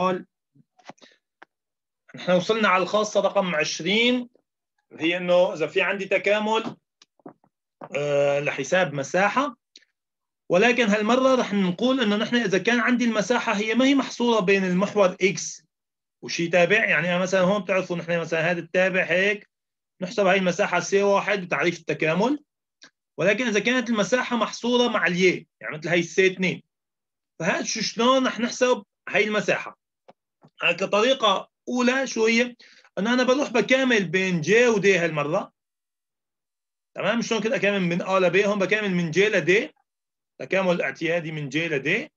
قال نحن وصلنا على الخاصة رقم 20 هي انه اذا في عندي تكامل آه، لحساب مساحة ولكن هالمرة رح نقول انه نحن اذا كان عندي المساحة هي ما هي محصورة بين المحور اكس وشي تابع يعني مثلا هون بتعرفوا نحن مثلا هذا التابع هيك نحسب هاي المساحة سي واحد بتعريف التكامل ولكن اذا كانت المساحة محصورة مع الياء يعني مثل هاي السي 2 فهذا شو شلون رح نحسب هاي المساحة آه، كطريقه اولى شو هي؟ انه انا بروح بكامل بين جي ودي هالمره تمام شلون كده اكمل من ا لبي هون بكامل من جي لدي تكامل اعتيادي من جي لدي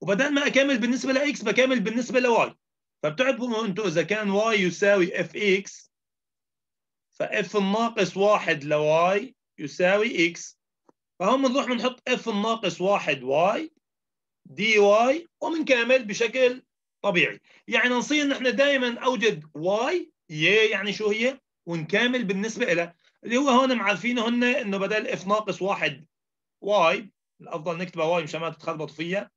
وبدل ما اكمل بالنسبه لاكس بكامل بالنسبه لواي فبتعرفوا انتم اذا كان واي يساوي اف اكس فاف الناقص واحد لواي يساوي اكس فهون بنروح بنحط اف الناقص واحد واي دي واي ومنكامل بشكل طبيعي يعني نصير نحن دائما اوجد واي يا يعني شو هي ونكامل بالنسبه لها اللي هو هون معرفينه هن انه بدل اف ناقص واحد واي الافضل نكتبها واي مشان ما تتخربطوا فيها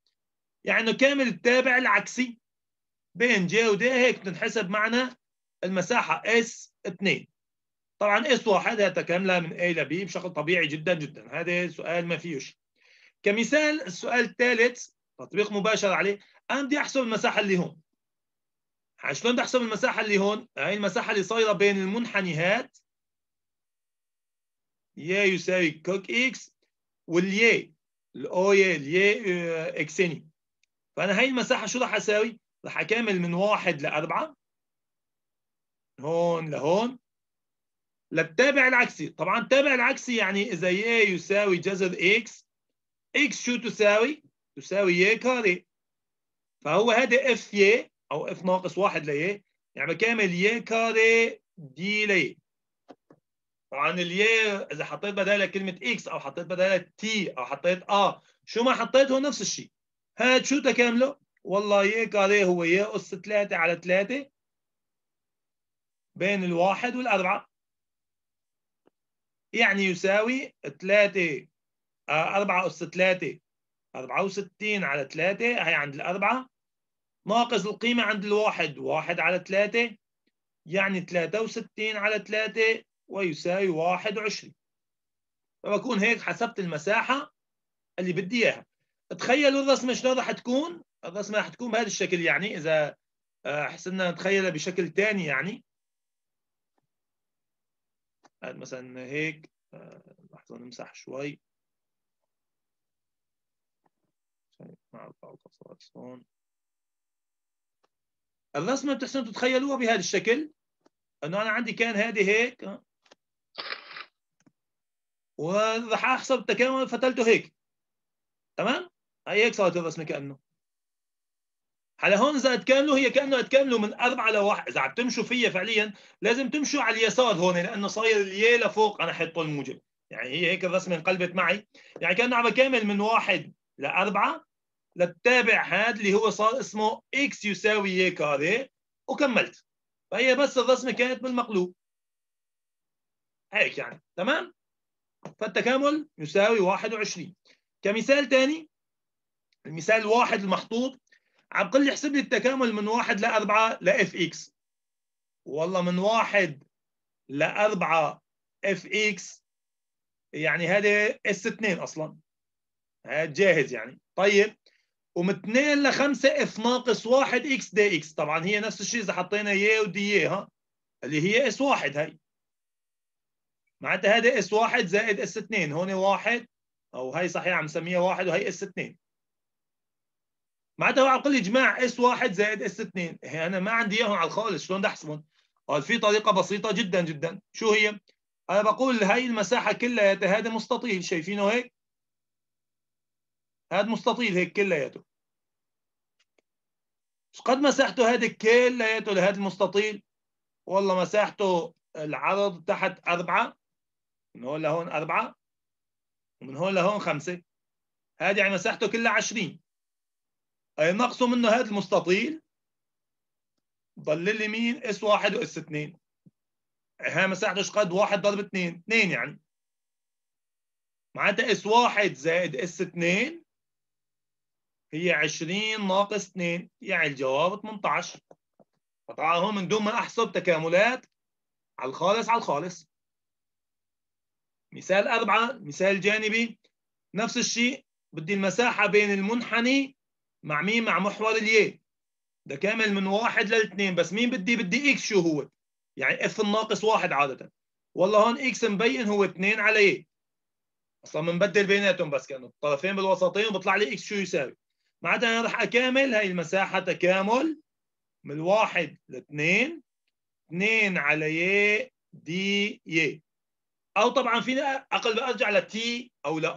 يعني كامل التابع العكسي بين جي ودي هيك بتنحسب معنا المساحه اس 2 طبعا اس 1 هي تكامله من اي لبي بشكل طبيعي جدا جدا هذا سؤال ما فيهش كمثال السؤال الثالث تطبيق مباشر عليه انا بدي احسب المساحه اللي هون شلون بدي احسب المساحه اللي هون هاي المساحه اللي صايره بين المنحني هات يا يساوي كوك اكس واليا الاو يا اليا اكسيني آه، فانا هاي المساحه شو راح اساوي راح اكمل من واحد لاربعه هون لهون للتابع العكسي طبعا التابع العكسي يعني اذا ي يساوي جذر اكس اكس شو تساوي؟ تساوي ي كاري فهو هذا اف ي او اف ناقص واحد ليه يعني بكامل ي كاري دي لي طبعا الي اذا حطيت بدالها كلمه اكس او حطيت بدالها تي او حطيت ا اه شو ما حطيت هو نفس الشيء هاد شو تكامله والله ي كاري هو ي اس 3 على 3 بين الواحد والاربعه يعني يساوي 3 4 آه، اس 3 64 على 3 هي عند الاربعه ناقص القيمة عند الواحد واحد على ثلاثة يعني 63 على ثلاثة ويساوي 21 فبكون هيك حسبت المساحة اللي بدي إياها تخيلوا الرسمة شلون راح تكون الرسمة راح تكون بهذا الشكل يعني إذا آه، حسنا نتخيلها بشكل ثاني يعني مثلا هيك آه، لحظة نمسح شوي معرفة هون الرسمه بتحسن تتخيلوها بهذا الشكل انه انا عندي كان هذه هيك وراح احسب التكامل فتلته هيك تمام هي هيك صارت الرسمه كانه على هون اذا اتكاملوا هي كانه اتكاملوا من اربعه لواحد اذا عم تمشوا فيها فعليا لازم تمشوا على اليسار هون لانه صاير الياء لفوق انا حطه الموجب يعني هي هيك الرسمه انقلبت معي يعني كانه عم بكامل من واحد لاربعه للتابع هذا اللي هو صار اسمه x يساوي y كاري وكملت فهي بس الرسمه كانت بالمقلوب هيك يعني تمام فالتكامل يساوي 21 كمثال ثاني المثال الواحد المحطوط عم قل لي احسب لي التكامل من واحد لأربعة لإف إكس والله من واحد لأربعة إف إكس يعني هذا اس 2 أصلا هذا جاهز يعني طيب ومن 2 ل 5 اف ناقص 1 اكس دي اكس طبعا هي نفس الشيء اذا حطينا ي ودي ي ها اللي هي اس 1 هي معناتها هذا اس 1 زائد اس 2 هون 1 او هي صحيح عم نسميها 1 وهي اس 2 معناتها على كل اجماع اس 1 زائد اس 2 إيه، انا ما عندي اياهم على الخالص شلون بدي احسبهم؟ قال في طريقه بسيطه جدا جدا شو هي؟ انا بقول هي المساحه كلها هذا مستطيل شايفينه هيك؟ هاد مستطيل هيك كلياته قد مساحته هاد كلياته لهذا المستطيل والله مساحته العرض تحت أربعة من هون لهون أربعة ومن هون لهون خمسة هذه يعني مساحته كلها عشرين أي نقصه منه هاد المستطيل ضل لي مين اس واحد واس اثنين هاي مساحته ايش قد واحد ضرب اثنين اثنين يعني معناتها اس واحد زائد اس اثنين هي 20 ناقص 2 يعني الجواب 18 قطعها هون من دون ما احسب تكاملات على الخالص على الخالص مثال أربعة مثال جانبي نفس الشيء بدي المساحة بين المنحني مع مين مع محور الياء ده كامل من واحد للاثنين بس مين بدي بدي اكس شو هو يعني اف الناقص واحد عادة والله هون اكس مبين هو اثنين على ايه اصلا بنبدل بيناتهم بس كانوا الطرفين بالوسطين وبطلع لي اكس شو يساوي معناتها انا راح اكامل هاي المساحه تكامل من واحد لاثنين اثنين على ي دي ي او طبعا فيني اقل ارجع لتي او لا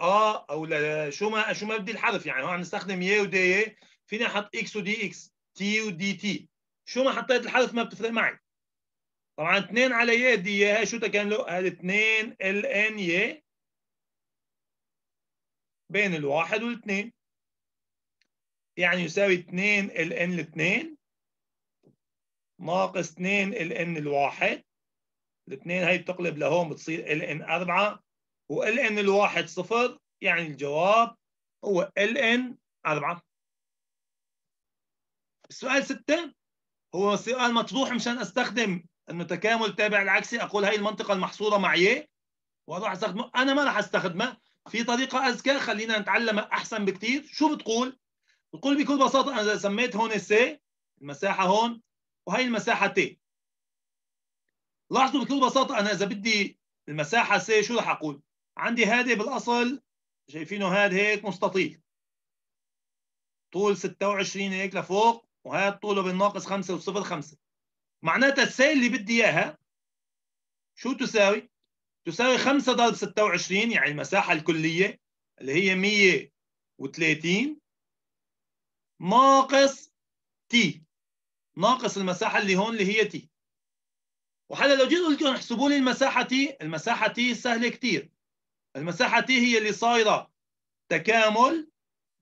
او لا شو ما شو ما بدي الحرف يعني هون عم نستخدم ي ودي ي فيني احط اكس ودي اكس تي ودي تي شو ما حطيت الحرف ما بتفرق معي طبعا 2 على ي دي هي شو تكامله؟ هذا 2 ال ان ي بين الواحد والاثنين يعني يساوي 2 ال ان 2 ناقص 2 ال ان ال الاثنين هي بتقلب لهون بتصير ال ان 4 وال ان 1 صفر يعني الجواب هو ال ان 4 السؤال 6 هو سؤال مطروح مشان استخدم انه تكامل تابع العكسي اقول هي المنطقه المحصوره مع ي واروح استخدمه انا ما راح استخدمه في طريقه اذكى خلينا نتعلمها احسن بكثير شو بتقول القول بكل بساطه انا سميت هون C المساحه هون وهي المساحه T لاحظوا بكل بساطه انا اذا بدي المساحه C شو رح اقول عندي هذه بالاصل شايفينه هذا هيك مستطيل طول 26 هيك لفوق وهذا طوله بالناقص 5 وصفر 5 معناتها C اللي بدي اياها شو تساوي؟ تساوي 5 ضرب 26 يعني المساحه الكليه اللي هي 130 ناقص تي ناقص المساحه اللي هون اللي هي تي وحلا لو جيت قلت لهم احسبوا لي المساحه تي المساحه تي سهله كثير المساحه تي هي اللي صايره تكامل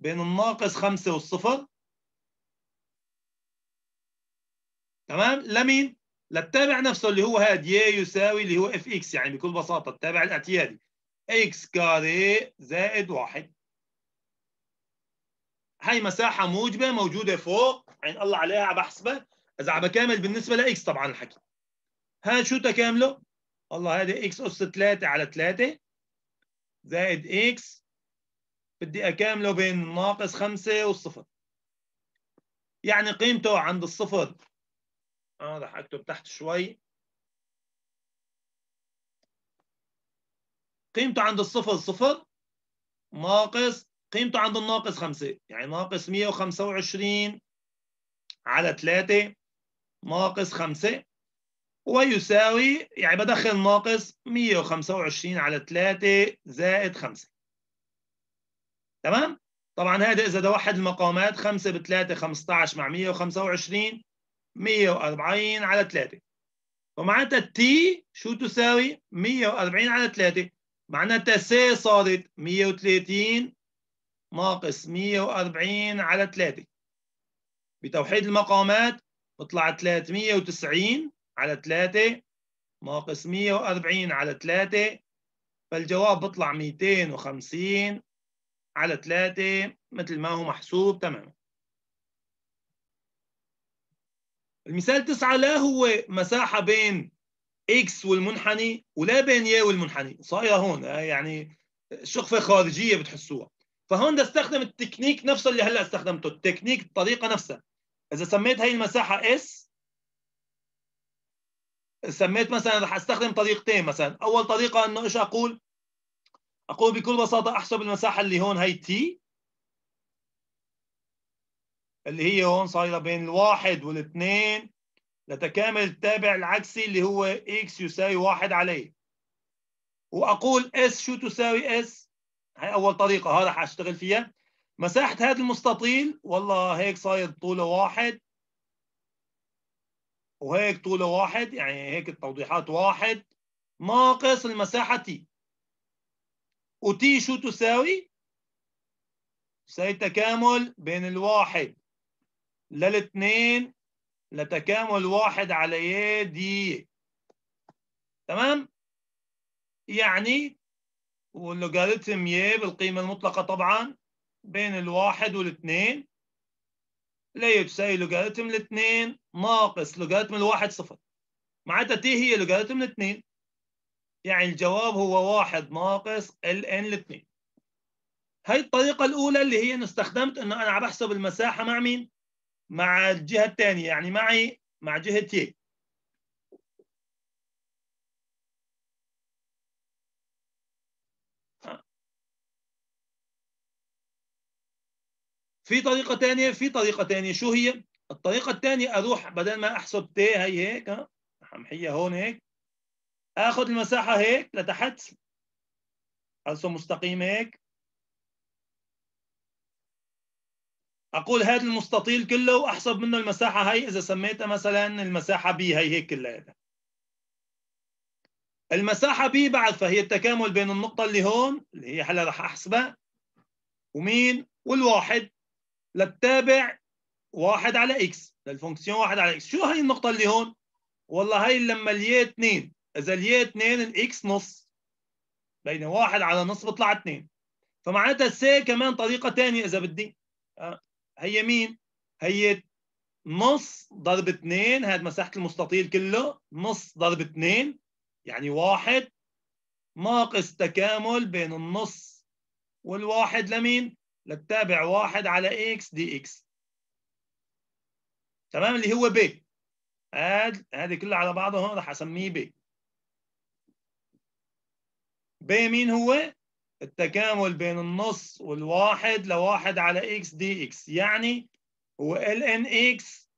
بين الناقص 5 والصفر تمام لمين للتابع نفسه اللي هو هاد ي يساوي اللي هو اف اكس يعني بكل بساطه التابع الاعتيادي اكس كاري زائد واحد هاي مساحه موجبه موجوده فوق عين الله عليها عم بحسبها اذا عم بكامل بالنسبه لاكس طبعا الحكي هذا شو تكامله؟ والله هذا اكس اس 3 على 3 زائد اكس بدي اكامله بين ناقص 5 والصفر يعني قيمته عند الصفر اه رح اكتب تحت شوي قيمته عند الصفر صفر ناقص قيمته عند الناقص 5 يعني ناقص 125 على 3 ناقص 5 ويساوي يعني بدخل ناقص 125 على 3 زائد 5 تمام؟ طبعا هذا إذا دوحد المقامات 5 ب 3 15 مع 125 140 على 3 ومعناتها التي شو تساوي؟ 140 على 3 معناتها س صارت 130 ناقص 140 على 3 بتوحيد المقامات بطلع 390 على 3 ناقص 140 على 3 فالجواب بطلع 250 على 3 مثل ما هو محسوب تماما المثال 9 لا هو مساحة بين اكس والمنحني ولا بين ي والمنحني صايرة هون يعني شقفة خارجية بتحسوها فهوندا استخدم التكنيك نفسه اللي هلا استخدمته التكنيك الطريقه نفسها اذا سميت هاي المساحه اس سميت مثلا رح استخدم طريقتين مثلا اول طريقه انه ايش اقول اقول بكل بساطه احسب المساحه اللي هون هي تي اللي هي هون صايره بين الواحد والاثنين لتكامل التابع العكسي اللي هو اكس يساوي واحد عليه واقول اس شو تساوي اس هاي يعني اول طريقه هذا حاشتغل فيها مساحه هذا المستطيل والله هيك صاير طوله واحد وهيك طوله واحد يعني هيك التوضيحات واحد ناقص المساحه تي وتي شو تساوي؟ تساوي تكامل بين الواحد للاثنين لتكامل واحد على دي تمام؟ يعني واللوغاريتم ي بالقيمة المطلقة طبعا بين الواحد والاثنين لا يساوي لوغاريتم الاثنين ناقص لوغاريتم الواحد صفر معناتها تي هي لوغاريتم الاثنين يعني الجواب هو واحد ناقص ال ان الاثنين هاي الطريقة الأولى اللي هي استخدمت إنه أنا عم بحسب المساحة مع مين؟ مع الجهة الثانية يعني معي مع جهة ي في طريقه ثانيه في طريقه ثانيه شو هي الطريقه الثانيه اروح بدل ما احسب تي هي هيك ها امحيها هون هيك اخذ المساحه هيك لتحت ارسم مستقيم هيك اقول هذا المستطيل كله واحسب منه المساحه هي اذا سميتها مثلا المساحه بي هي هيك كلها المساحه بي بعرفها هي التكامل بين النقطه اللي هون اللي هي هلا رح احسبها ومين والواحد لتتابع واحد على اكس للفونكسيون واحد على اكس شو هي النقطه اللي هون والله هي لما الياء 2 اذا الياء 2 الاكس نص بين واحد على نص بيطلع 2 فمعناتها سي كمان طريقه ثانيه اذا بدي آه، هي مين هي نص ضرب 2 هاد مساحه المستطيل كله نص ضرب 2 يعني واحد ناقص تكامل بين النص والواحد لمين لتتابع واحد على اكس دي اكس تمام اللي هو ب هاد هذه كلها على بعضها هون راح اسميه ب ب مين هو؟ التكامل بين النص والواحد لواحد على اكس دي اكس يعني هو ال ان اكس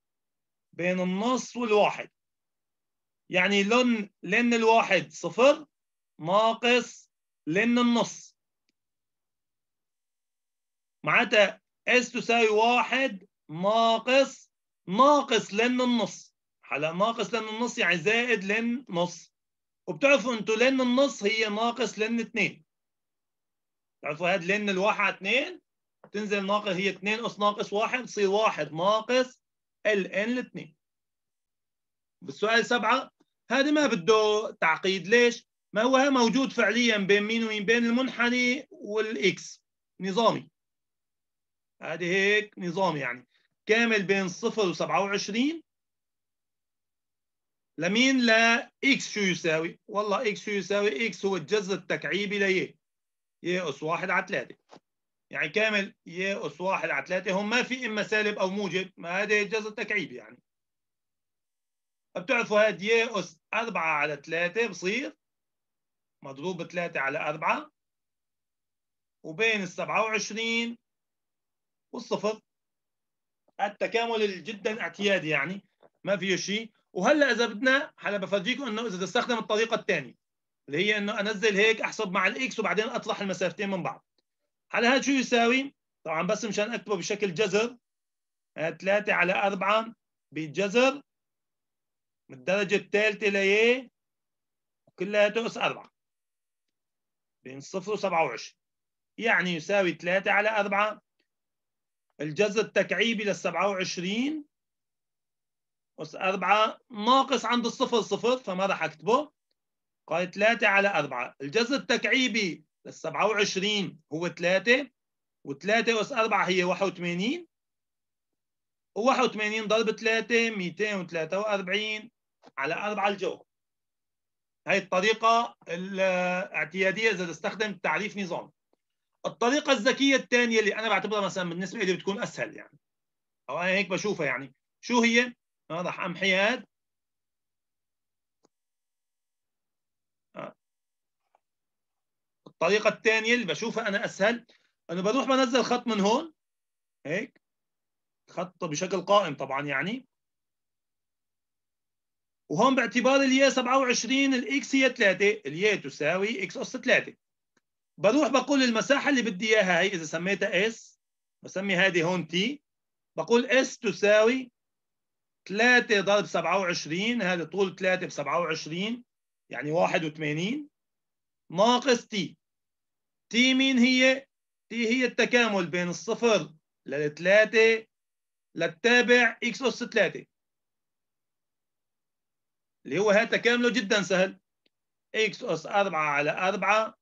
بين النص والواحد يعني لن لن الواحد صفر ناقص لن النص معناتها اس تساوي واحد ناقص ناقص لن النص هلا ناقص لن النص يعني زائد لن نص وبتعرفوا انتوا لن النص هي ناقص لن اثنين بتعرفوا هاد لن الواحد على اثنين تنزل ناقص هي اثنين اس ناقص واحد تصير واحد ناقص ال ان بالسؤال سبعة هذه ما بده تعقيد ليش؟ ما هو موجود فعليا بين مين ومين بين المنحني والاكس نظامي ادي هيك نظام يعني كامل بين 0 و27 لمين لا x شو يساوي؟ والله x شو يساوي؟ x هو الجذر التكعيبي ل y y اس 1 على 3 يعني كامل y اس 1 على 3 هم ما في اما سالب او موجب ما هذا الجذر التكعيبي يعني بتعرفوا هذا y اس 4 على 3 بصير مضروب 3 على 4 وبين ال 27 والصفر التكامل جدا اعتيادي يعني ما فيه شيء وهلا اذا بدنا هلا بفرجيكم انه اذا تستخدم الطريقه الثانيه اللي هي انه انزل هيك احسب مع الاكس وبعدين اطرح المسافتين من بعض هلا هذا شو يساوي؟ طبعا بس مشان اكتبه بشكل جذر 3 على 4 بجذر من الدرجه الثالثه لي إيه؟ كلها تؤس 4 بين 0 و 27 يعني يساوي 3 على 4 الجذر التكعيبي لل 27 أس 4 ناقص عند الصفر صفر فما راح أكتبه قال 3 على 4 الجذر التكعيبي لل 27 هو 3 و3 أس 4 هي 81 و81 ضرب 3 243 على 4 الجو هاي الطريقة الاعتيادية إذا تستخدم تعريف نظام الطريقه الذكيه الثانيه اللي انا بعتبرها مثلا بالنسبه لي بتكون اسهل يعني او انا هيك بشوفها يعني شو هي؟ أنا راح امحي هاد آه. الطريقه الثانيه اللي بشوفها انا اسهل انا بروح بنزل خط من هون هيك خط بشكل قائم طبعا يعني وهون باعتبار الياء 27 الاكس هي 3 الياء تساوي اكس اس 3 بروح بقول المساحه اللي بدي اياها هي اذا سميتها اس بسمي هذه هون T بقول S تساوي 3 ضرب 27 هذا طول 3 ب 27 يعني 81 ناقص T T مين هي؟ T هي التكامل بين الصفر للثلاثة للتابع X اس 3 اللي هو هذا تكامله جدا سهل X اس 4 على 4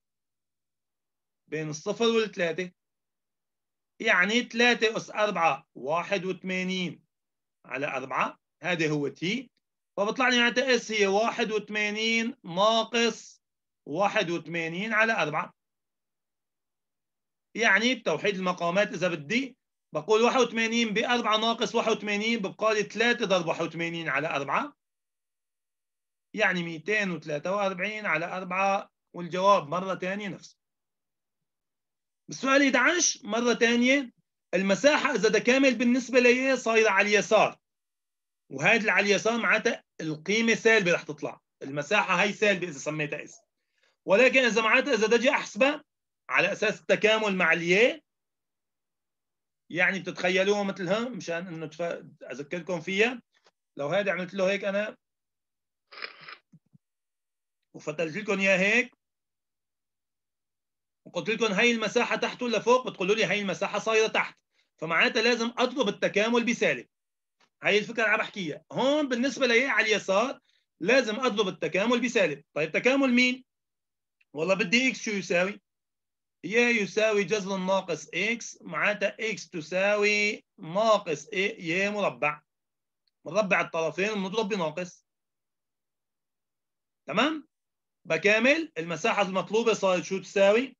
بين الصفر والثلاثة يعني ثلاثة أس أربعة واحد وثمانين على أربعة هذا هو تي فبطلع لي معناتها اس هي واحد وثمانين ناقص واحد وثمانين على أربعة يعني توحيد المقامات إذا بدي بقول واحد وثمانين بأربعة ناقص واحد وثمانين ببقى لي ثلاثة ضرب واحد وثمانين على أربعة يعني ميتين وأربعين على أربعة والجواب مرة تانية نفسه بالسؤال 11 مرة ثانية المساحة إذا ده كامل بالنسبة لي صايرة على اليسار وهذا اللي على اليسار معناتها القيمة سالبة رح تطلع المساحة هي سالبة إذا سميتها اسم ولكن إذا معناتها إذا ده أجي أحسبها على أساس التكامل مع الي يعني بتتخيلوها مثلها مشان إنه تف... أذكركم فيها لو هذا عملت له هيك أنا وفتلت لكم إياه هيك وقلت لكم هي المساحه تحت ولا فوق بتقولوا لي هي المساحه صايره تحت فمعناتها لازم اضرب التكامل بسالب هي الفكره اللي عم بحكيها هون بالنسبه لي على اليسار لازم اضرب التكامل بسالب طيب تكامل مين والله بدي اكس شو يساوي يا يساوي جذر ناقص اكس معناتها اكس تساوي ناقص اي يا مربع بنربع الطرفين بنضرب بناقص تمام بكامل المساحه المطلوبه صارت شو تساوي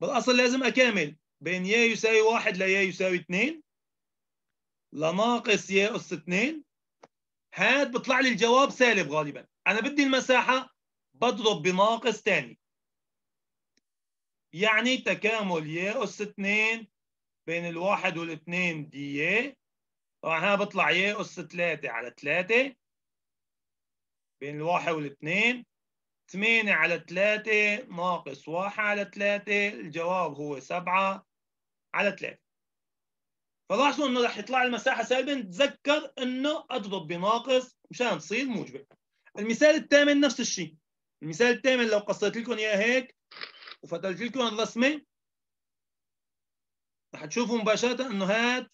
بالاصل لازم اكامل بين ي يساوي واحد لي يساوي اثنين لناقص ي اس اثنين هاد بيطلع لي الجواب سالب غالبا انا بدي المساحه بضرب بناقص ثاني يعني تكامل ي اس اثنين بين الواحد والاثنين دي ي طبعا هنا بطلع ي اس 3 على 3 بين الواحد والاثنين 8 على 3 ناقص 1 على 3 الجواب هو 7 على 3 فلاحظوا انه رح يطلع المساحه سالبه نتذكر انه اضرب بناقص مشان تصير موجبه المثال الثامن نفس الشيء المثال الثامن لو قصيت لكم اياه هيك وفتلت لكم الرسمه رح تشوفوا مباشره انه هذا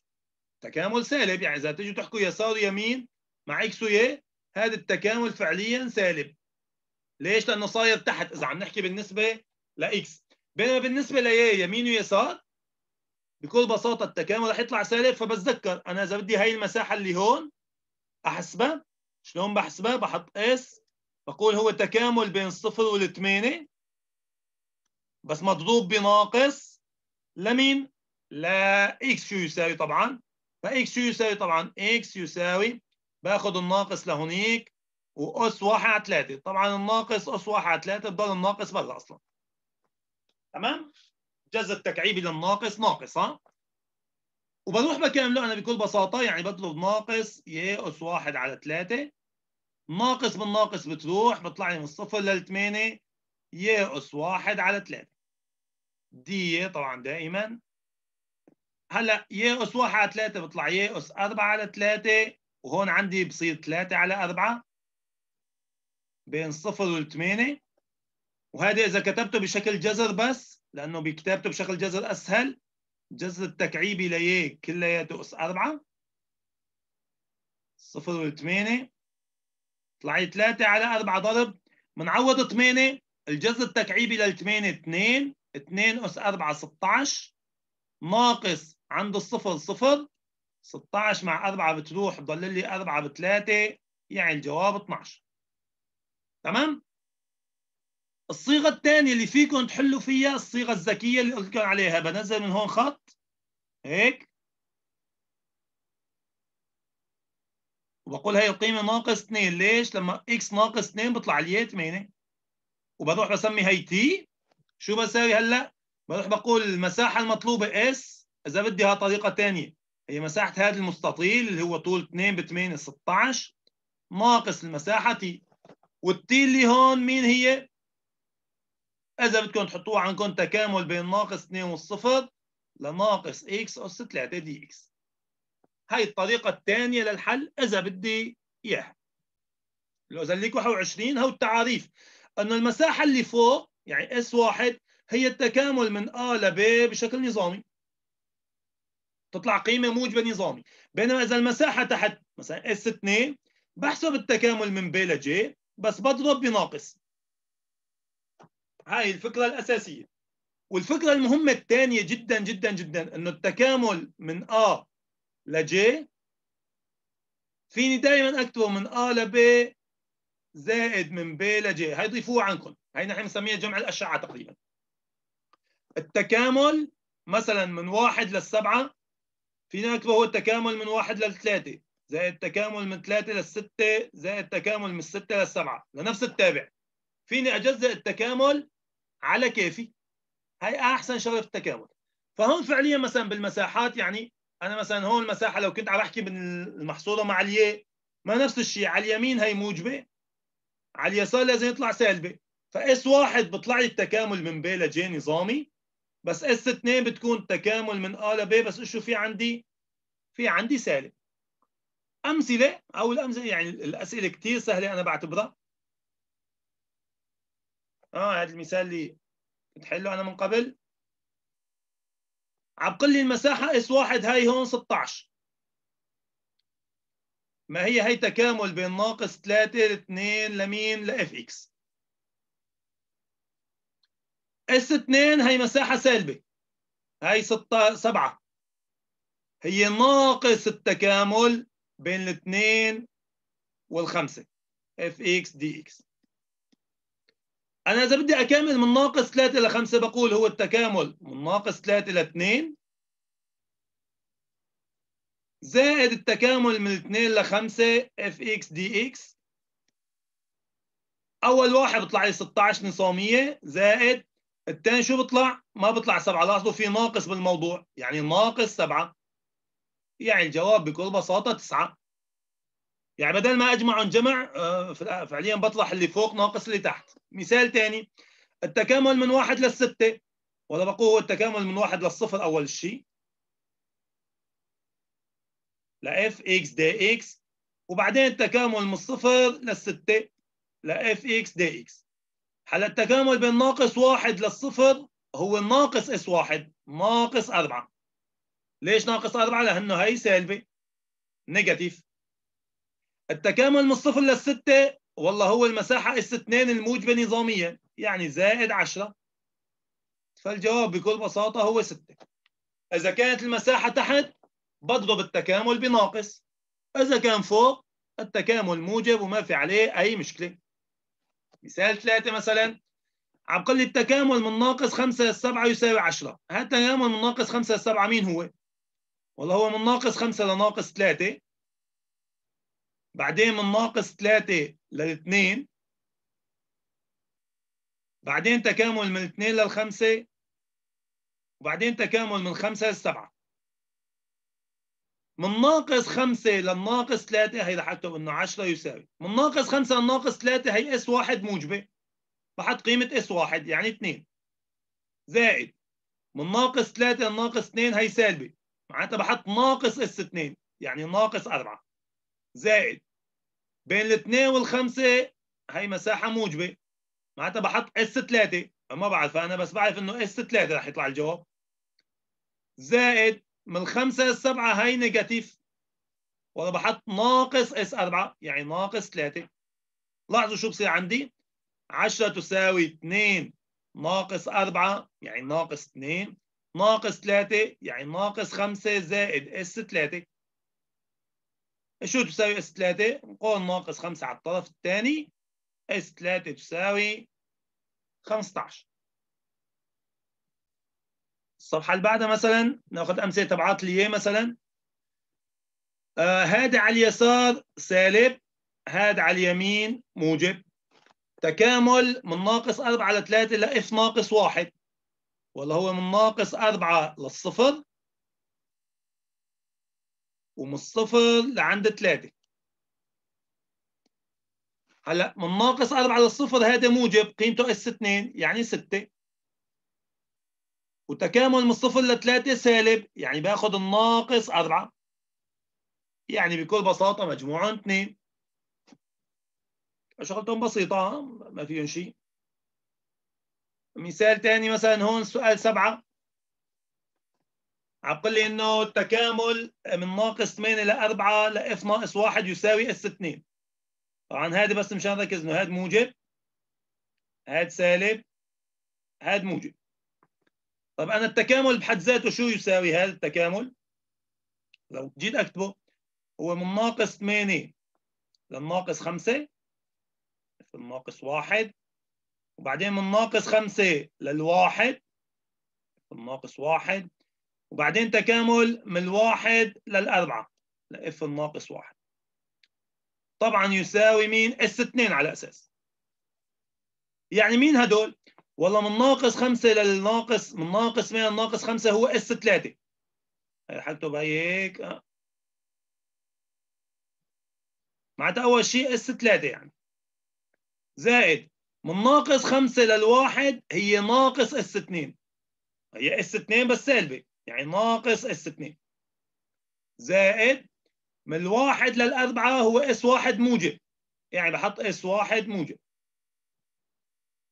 تكامل سالب يعني اذا تيجوا تحكوا يسار يمين مع اكس وي هذا التكامل فعليا سالب ليش؟ لانه صاير تحت اذا عم نحكي بالنسبه لاكس بينما بالنسبه لي يمين ويسار بكل بساطه التكامل رح يطلع سالب فبتذكر انا اذا بدي هاي المساحه اللي هون احسبها شلون بحسبها؟ بحط اس بقول هو تكامل بين الصفر والثمانيه بس مضروب بناقص لمين؟ لاكس شو يساوي طبعا؟ فاكس شو يساوي طبعا؟ اكس يساوي باخذ الناقص لهونيك واس 1 على 3 طبعا الناقص اس 1 على 3 بضل الناقص برا اصلا تمام جزء التكعيبي للناقص ناقص ها وبروح بكمله انا بكل بساطه يعني بطلب ناقص ي اس 1 على 3 ناقص من ناقص بتروح بطلع لي من الصفر لل 8 ي اس 1 على 3 دي طبعا دائما هلا ي اس 1 على 3 بطلع ي اس 4 على 3 وهون عندي بصير 3 على 4 بين صفر والثمانية وهذا إذا كتبته بشكل جذر بس لأنه بكتابته بشكل جذر أسهل جذر التكعيبي ليه كلياته أس أربعة صفر والثمانية طلعي ثلاثة على أربعة ضرب منعوض ثمانية الجذر التكعيبي للثمانية اثنين اثنين أس أربعة 16 ناقص عند الصفر صفر 16 مع 4 بتروح بضل لي 4 بثلاثة يعني الجواب 12 تمام الصيغه الثانيه اللي فيكم تحلوا فيها الصيغه الذكيه اللي قلت لكم عليها بنزل من هون خط هيك وبقول هي القيمه ناقص 2 ليش لما اكس ناقص 2 بيطلع لي 8 وبروح بسمي هي تي شو بساوي هلا بروح بقول المساحه المطلوبه اس اذا بدي ها طريقه ثانيه هي مساحه هذا المستطيل اللي هو طول 2 ب 8 16 ناقص المساحه تي والتي اللي هون مين هي؟ إذا بدكم تحطوها عندكم تكامل بين ناقص 2 والصفر لناقص x أس 3 دي x. هاي الطريقة الثانية للحل إذا بدي إياها. لذلك 21 هو التعاريف انه المساحه اللي فوق يعني S1 هي التكامل من A ل B بشكل نظامي تطلع قيمه موجبه نظامي بينما اذا المساحه تحت مثلا s 2 بحسب التكامل من B ل J بس بضرب بناقص هاي الفكرة الأساسية والفكرة المهمة الثانية جدا جدا جدا أنه التكامل من A ل J فيني دائما أكتبه من A ل B زائد من B ل J هاي ضيفوها عنكم هاي نحن بنسميها جمع الأشعة تقريبا التكامل مثلا من واحد للسبعة فينا أكتبه هو التكامل من واحد للثلاثة زائد تكامل من 3 للستة زائد تكامل من 6 للسبعة لنفس التابع فيني اجزئ التكامل على كيفي هي أحسن شغلة في التكامل فهون فعليا مثلا بالمساحات يعني أنا مثلا هون المساحة لو كنت عم أحكي بالمحصولة مع الياء إيه، ما نفس الشيء على اليمين هي موجبة على اليسار لازم يطلع سالبة فاس واحد بيطلع لي التكامل من بي لجي نظامي بس اس 2 بتكون تكامل من ا لبي بس شو في عندي؟ في عندي سالب امثله او الامثله يعني الاسئله كثير سهله انا بعتبرها اه هذا المثال اللي بتحله انا من قبل عم قل لي المساحه اس واحد هاي هون 16 ما هي هي تكامل بين ناقص 3 ل 2 لمين لاف اكس اس 2 هي مساحه سالبه هي 6 7 هي ناقص التكامل بين الاثنين والخمسة اف اكس دي اكس انا اذا بدي أكمل من ناقص 3 الى 5 بقول هو التكامل من ناقص 3 الى 2 زائد التكامل من 2 إلى 5 اف اكس دي اكس اول واحد بيطلع لي 16 نصاميه زائد الثاني شو بيطلع؟ ما بيطلع 7 لاحظوا في ناقص بالموضوع يعني ناقص 7 يعني الجواب بكل بساطة تسعة يعني بدل ما أجمع جمع آه، فعليا بطرح اللي فوق ناقص اللي تحت مثال ثاني التكامل من واحد للستة ولا بقول هو التكامل من واحد للصفر أول شيء لإف إكس دي إكس وبعدين التكامل من الصفر للستة لإف إكس دي إكس هلا التكامل بين ناقص واحد للصفر هو ناقص إس واحد ناقص أربعة ليش ناقص أربعة؟ لأنه هي سالبة نيجاتيف التكامل من الصفر للستة والله هو المساحة اس 2 الموجبة نظاميا يعني زائد 10 فالجواب بكل بساطة هو 6 إذا كانت المساحة تحت بضرب التكامل بناقص إذا كان فوق التكامل موجب وما في عليه أي مشكلة مثال ثلاثة مثلا عم قل لي التكامل من ناقص 5 ل 7 يساوي 10 هذا التكامل من ناقص 5 ل 7 مين هو؟ والله هو من ناقص خمسة لناقص ثلاثة بعدين من ناقص ثلاثة للاثنين بعدين تكامل من اثنين للخمسة وبعدين تكامل من خمسة للسبعة من ناقص خمسة للناقص ثلاثة هي رح أكتب إنه عشرة يساوي من ناقص خمسة للناقص ثلاثة هي اس واحد موجبة بحط قيمة اس واحد يعني اثنين زائد من ناقص ثلاثة لناقص اثنين هي سالبة معناتها بحط ناقص اس 2 يعني ناقص 4 زائد بين ال 2 وال 5 هي مساحه موجبه معناتها بحط اس 3 ما بعرف انا بس بعرف انه اس 3 رح يطلع الجواب زائد من 5 ل 7 هي نيجاتيف وانا بحط ناقص اس 4 يعني ناقص 3 لاحظوا شو بصير عندي 10 تساوي 2 ناقص 4 يعني ناقص 2 ناقص 3 يعني ناقص 5 زائد اس 3 شو تساوي اس 3 نقول ناقص 5 على الطرف الثاني اس 3 تساوي 15 الصفحة اللي بعدها مثلا ناخذ أمثلة تبعات لي مثلا آه، هذا آه على اليسار سالب هذا على اليمين موجب تكامل من ناقص 4 على 3 الى اف ناقص 1 ولا هو من ناقص أربعة للصفر ومن الصفر لعند ثلاثة هلا من ناقص أربعة للصفر هذا موجب قيمته اس 2 يعني ستة وتكامل من صفر لثلاثة سالب يعني باخذ الناقص أربعة يعني بكل بساطة مجموعهم اثنين شغلتهم بسيطة ما فيهم شيء مثال تاني مثلا هون سؤال سبعة عم لي انه التكامل من ناقص 8 ل 4 ل اف ناقص 1 يساوي اس 2 طبعا هذا بس مشان نركز انه هذا موجب هذا سالب هذا موجب طب انا التكامل بحد ذاته شو يساوي هذا التكامل؟ لو جيت اكتبه هو من ناقص 8 للناقص 5 ناقص 1 وبعدين من ناقص خمسة للواحد من ناقص واحد وبعدين تكامل من الواحد للأربعة لإف ناقص واحد طبعا يساوي مين؟ اس 2 على أساس يعني مين هدول؟ والله من ناقص خمسة للناقص من ناقص 100 ناقص خمسة هو اس 3 هي اكتب هيك معناتها أول شيء اس 3 يعني زائد من ناقص خمسة للواحد هي ناقص اس 2 هي اس 2 بس سالبة يعني ناقص اس 2 زائد من الواحد للأربعة هو اس 1 موجب يعني بحط اس 1 موجب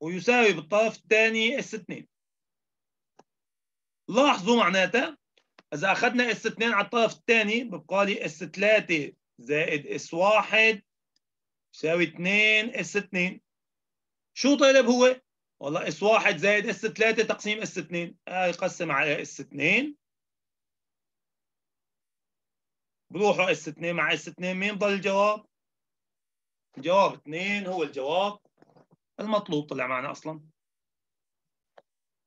ويساوي بالطرف الثاني اس 2 لاحظوا معناتها إذا أخذنا اس 2 على الطرف الثاني بيبقى لي اس 3 زائد اس 1 يساوي 2 اس 2 شو طلب هو؟ والله اس 1 زائد اس 3 تقسيم اس 2 آه، قسم على اس 2 بروحوا اس 2 مع اس 2 مين ضل الجواب؟ جواب 2 هو الجواب المطلوب طلع معنا اصلا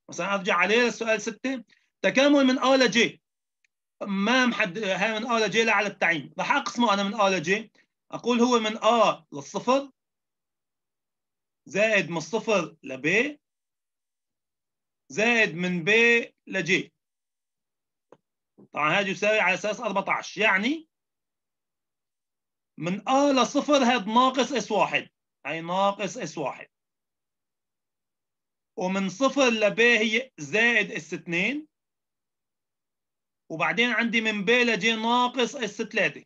مثلا ارجع عليه للسؤال 6 تكامل من ا لجي ما محد هاي من ا لجي لا على التعيين راح اقسمه انا من ا لجي اقول هو من ا للصفر زائد من صفر لب زائد من ب لج طبعا هذا يساوي على اساس 14 يعني من ا لصفر هذا ناقص اس واحد هي يعني ناقص اس واحد ومن صفر لب هي زائد اس اثنين وبعدين عندي من ب لج ناقص اس ثلاثة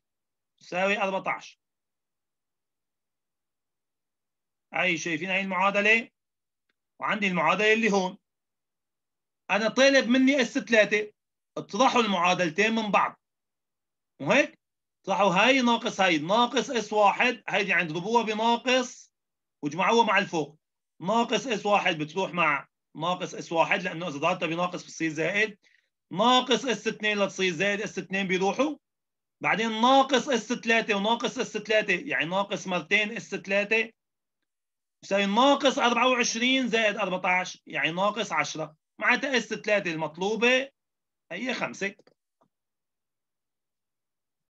يساوي 14 هاي شايفين هاي المعادله وعندي المعادله اللي هون انا طالب مني اس 3 اطرحوا المعادلتين من بعض مو هيك اطرحوا هاي ناقص هاي ناقص اس 1 هيدي عند ضربوها بناقص وجمعوها مع الفوق ناقص اس 1 بتروح مع ناقص اس 1 لانه اذا ضربتها بناقص بتصير زائد ناقص اس 2 لتصير زائد اس 2 بيروحوا بعدين ناقص اس 3 وناقص اس 3 يعني ناقص مرتين اس 3 يساوي ناقص 24 زائد 14 يعني ناقص 10 مع اس 3 المطلوبة هي 5